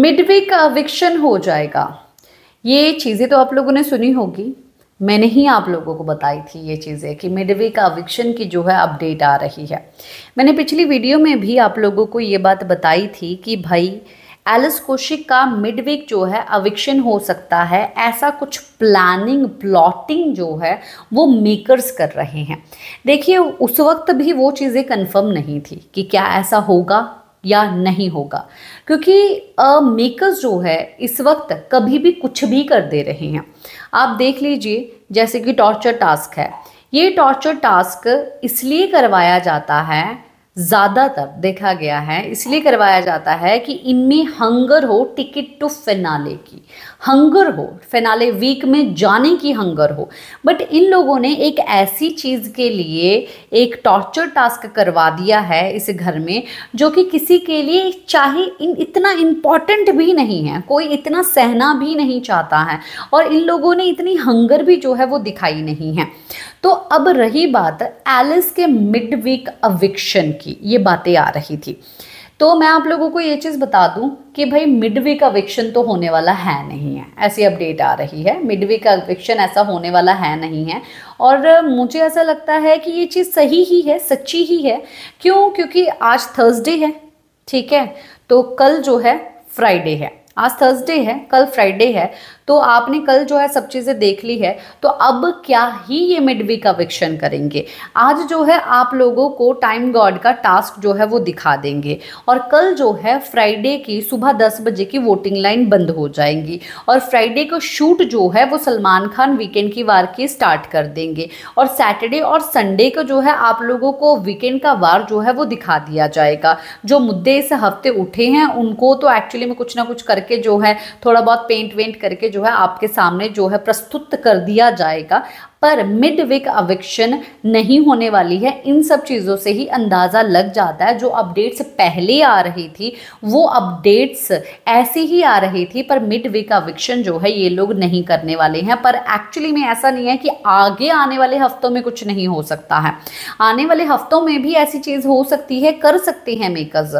midweek का अविक्शन हो जाएगा ये चीज़ें तो आप लोगों ने सुनी होगी मैंने ही आप लोगों को बताई थी ये चीज़ें कि मिडवीक का अविक्शन की जो है अपडेट आ रही है मैंने पिछली वीडियो में भी आप लोगों को ये बात बताई थी कि भाई एलिस कोशिक का मिडवीक जो है अविक्शन हो सकता है ऐसा कुछ प्लानिंग प्लॉटिंग जो है वो मेकर्स कर रहे हैं देखिए उस वक्त भी वो चीज़ें कंफर्म नहीं थी कि क्या ऐसा होगा या नहीं होगा क्योंकि मेकर्स जो है इस वक्त कभी भी कुछ भी कर दे रहे हैं आप देख लीजिए जैसे कि टॉर्चर टास्क है ये टॉर्चर टास्क इसलिए करवाया जाता है ज़्यादातर देखा गया है इसलिए करवाया जाता है कि इनमें हंगर हो टिकट टू फेनाले की हंगर हो फेनाले वीक में जाने की हंगर हो बट इन लोगों ने एक ऐसी चीज़ के लिए एक टॉर्चर टास्क करवा दिया है इस घर में जो कि किसी के लिए चाहे इन इतना इम्पॉर्टेंट भी नहीं है कोई इतना सहना भी नहीं चाहता है और इन लोगों ने इतनी हंगर भी जो है वो दिखाई नहीं है तो अब रही बात एलिस के मिड वीक अविक्शन की थी ये बातें आ रही थी तो मैं आप लोगों को ये चीज़ बता दूं कि भाई मिडवे का विक्शन तो होने वाला है नहीं है ऐसी अपडेट आ रही है मिडवे का विक्शन ऐसा होने वाला है नहीं है और मुझे ऐसा लगता है कि ये चीज़ सही ही है सच्ची ही है क्यों क्योंकि आज थर्सडे है ठीक है तो कल जो है फ्राइडे है आज थर्सडे है कल फ्राइडे है तो आपने कल जो है सब चीज़ें देख ली है तो अब क्या ही ये मिड वीक अवेक्शन करेंगे आज जो है आप लोगों को टाइम गॉड का टास्क जो है वो दिखा देंगे और कल जो है फ्राइडे की सुबह दस बजे की वोटिंग लाइन बंद हो जाएंगी और फ्राइडे को शूट जो है वो सलमान खान वीकेंड की वार की स्टार्ट कर देंगे और सैटरडे और संडे का जो है आप लोगों को वीकेंड का वार जो है वो दिखा दिया जाएगा जो मुद्दे इस हफ्ते उठे हैं उनको तो एक्चुअली में कुछ ना कुछ करके करके जो है थोड़ा बहुत पेंट वेंट करके जो है आपके सामने जो है प्रस्तुत कर दिया जाएगा पर मिड विक अविक्शन नहीं होने वाली है इन सब चीज़ों से ही अंदाज़ा लग जाता है जो अपडेट्स पहले आ रही थी वो अपडेट्स ऐसी ही आ रही थी पर मिड विक अविक्शन जो है ये लोग नहीं करने वाले हैं पर एक्चुअली में ऐसा नहीं है कि आगे आने वाले हफ्तों में कुछ नहीं हो सकता है आने वाले हफ्तों में भी ऐसी चीज़ हो सकती है कर सकते हैं मेकर्स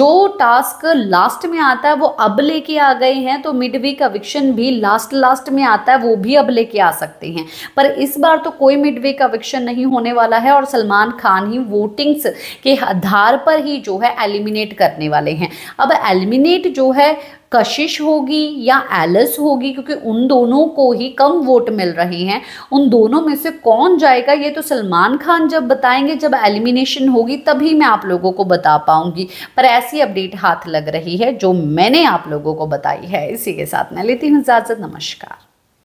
जो टास्क लास्ट में आता है वो अब लेके आ गए हैं तो मिड वीक अविक्शन भी लास्ट लास्ट में आता है वो भी अब लेके आ सकते हैं पर इस बार तो कोई मिडवे का विक्षण नहीं होने वाला है और सलमान खान ही वोटिंग्स के आधार पर ही जो है एलिमिनेट करने वाले हैं अब एलिमिनेट जो है कशिश होगी या एलिस होगी क्योंकि उन दोनों को ही कम वोट मिल रहे हैं उन दोनों में से कौन जाएगा ये तो सलमान खान जब बताएंगे जब एलिमिनेशन होगी तभी मैं आप लोगों को बता पाऊंगी पर ऐसी अपडेट हाथ लग रही है जो मैंने आप लोगों को बताई है इसी के साथ मैं लेती हूँ इजाज़त नमस्कार